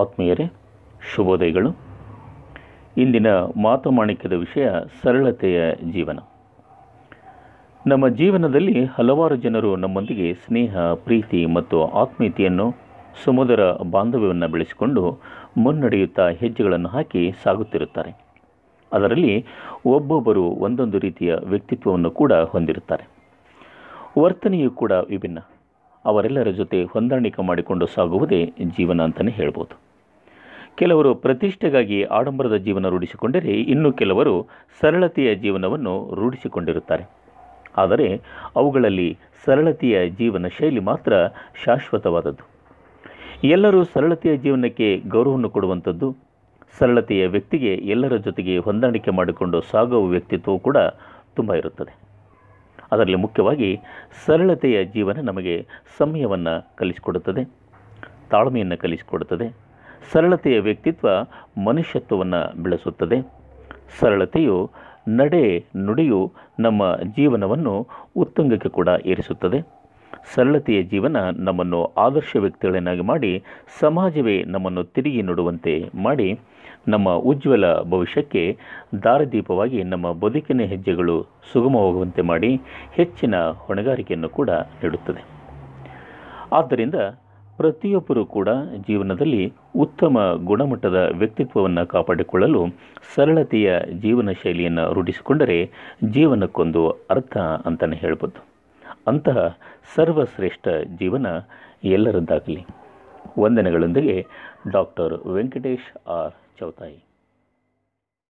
ಆತ್ಮೀಯರೇ ಶುಭೋದಯಗಳು ಇಂದಿನ ಮಾತು ಮಾಣಿಕ್ಯದ ವಿಷಯ ಸರಳತೆಯ ಜೀವನ ನಮ್ಮ ಜೀವನದಲ್ಲಿ ಹಲವಾರು ಜನರು ನಮ್ಮೊಂದಿಗೆ ಸ್ನೇಹ ಪ್ರೀತಿ ಮತ್ತು ಆತ್ಮೀಯತೆಯನ್ನು ಸುಮಧುರ ಬಾಂಧವ್ಯವನ್ನು ಬೆಳೆಸಿಕೊಂಡು ಮುನ್ನಡೆಯುತ್ತಾ ಹೆಜ್ಜೆಗಳನ್ನು ಹಾಕಿ ಸಾಗುತ್ತಿರುತ್ತಾರೆ ಅದರಲ್ಲಿ ಒಬ್ಬೊಬ್ಬರು ಒಂದೊಂದು ರೀತಿಯ ವ್ಯಕ್ತಿತ್ವವನ್ನು ಕೂಡ ಹೊಂದಿರುತ್ತಾರೆ ವರ್ತನೆಯು ಕೂಡ ವಿಭಿನ್ನ ಅವರೆಲ್ಲರ ಜೊತೆ ಹೊಂದಾಣಿಕೆ ಮಾಡಿಕೊಂಡು ಸಾಗುವುದೇ ಜೀವನ ಅಂತಲೇ ಹೇಳ್ಬೋದು ಕೆಲವರು ಪ್ರತಿಷ್ಠೆಗಾಗಿ ಆಡಂಬರದ ಜೀವನ ರೂಢಿಸಿಕೊಂಡರೆ ಇನ್ನು ಕೆಲವರು ಸರಳತೆಯ ಜೀವನವನ್ನು ರೂಢಿಸಿಕೊಂಡಿರುತ್ತಾರೆ ಆದರೆ ಅವುಗಳಲ್ಲಿ ಸರಳತೆಯ ಜೀವನ ಶೈಲಿ ಮಾತ್ರ ಶಾಶ್ವತವಾದದ್ದು ಎಲ್ಲರೂ ಸರಳತೆಯ ಜೀವನಕ್ಕೆ ಗೌರವವನ್ನು ಕೊಡುವಂಥದ್ದು ಸರಳತೆಯ ವ್ಯಕ್ತಿಗೆ ಎಲ್ಲರ ಜೊತೆಗೆ ಹೊಂದಾಣಿಕೆ ಮಾಡಿಕೊಂಡು ಸಾಗುವ ವ್ಯಕ್ತಿತ್ವವು ಕೂಡ ತುಂಬ ಇರುತ್ತದೆ ಅದರಲ್ಲಿ ಮುಖ್ಯವಾಗಿ ಸರಳತೆಯ ಜೀವನ ನಮಗೆ ಸಮಯವನ್ನು ಕಲಿಸಿಕೊಡುತ್ತದೆ ತಾಳ್ಮೆಯನ್ನು ಕಲಿಸಿಕೊಡುತ್ತದೆ ಸರಳತೆಯ ವ್ಯಕ್ತಿತ್ವ ಮನುಷ್ಯತ್ವವನ್ನು ಬೆಳೆಸುತ್ತದೆ ಸರಳತೆಯು ನಡೆ ನುಡಿಯು ನಮ್ಮ ಜೀವನವನ್ನು ಉತ್ತುಂಗಕ್ಕೆ ಕೂಡ ಏರಿಸುತ್ತದೆ ಸರಳತೆಯ ಜೀವನ ನಮ್ಮನ್ನು ಆದರ್ಶ ವ್ಯಕ್ತಿಗಳನ್ನಾಗಿ ಮಾಡಿ ಸಮಾಜವೇ ನಮ್ಮನ್ನು ತಿರುಗಿ ನೋಡುವಂತೆ ಮಾಡಿ ನಮ್ಮ ಉಜ್ವಲ ಭವಿಷ್ಯಕ್ಕೆ ದಾರದೀಪವಾಗಿ ನಮ್ಮ ಬದುಕಿನ ಹೆಜ್ಜೆಗಳು ಸುಗಮವಾಗುವಂತೆ ಮಾಡಿ ಹೆಚ್ಚಿನ ಹೊಣೆಗಾರಿಕೆಯನ್ನು ಕೂಡ ನೀಡುತ್ತದೆ ಆದ್ದರಿಂದ ಪ್ರತಿಯೊಬ್ಬರೂ ಕೂಡ ಜೀವನದಲ್ಲಿ ಉತ್ತಮ ಗುಣಮಟ್ಟದ ವ್ಯಕ್ತಿತ್ವವನ್ನು ಕಾಪಾಡಿಕೊಳ್ಳಲು ಸರಳತೆಯ ಜೀವನ ಶೈಲಿಯನ್ನು ರೂಢಿಸಿಕೊಂಡರೆ ಜೀವನಕ್ಕೊಂದು ಅರ್ಥ ಅಂತಲೇ ಹೇಳ್ಬೋದು ಅಂತಹ ಸರ್ವಶ್ರೇಷ್ಠ ಜೀವನ ಎಲ್ಲರದ್ದಾಗಲಿ ವಂದನೆಗಳೊಂದಿಗೆ ಡಾಕ್ಟರ್ ವೆಂಕಟೇಶ್ ಆರ್ ಚೌತಾಯಿ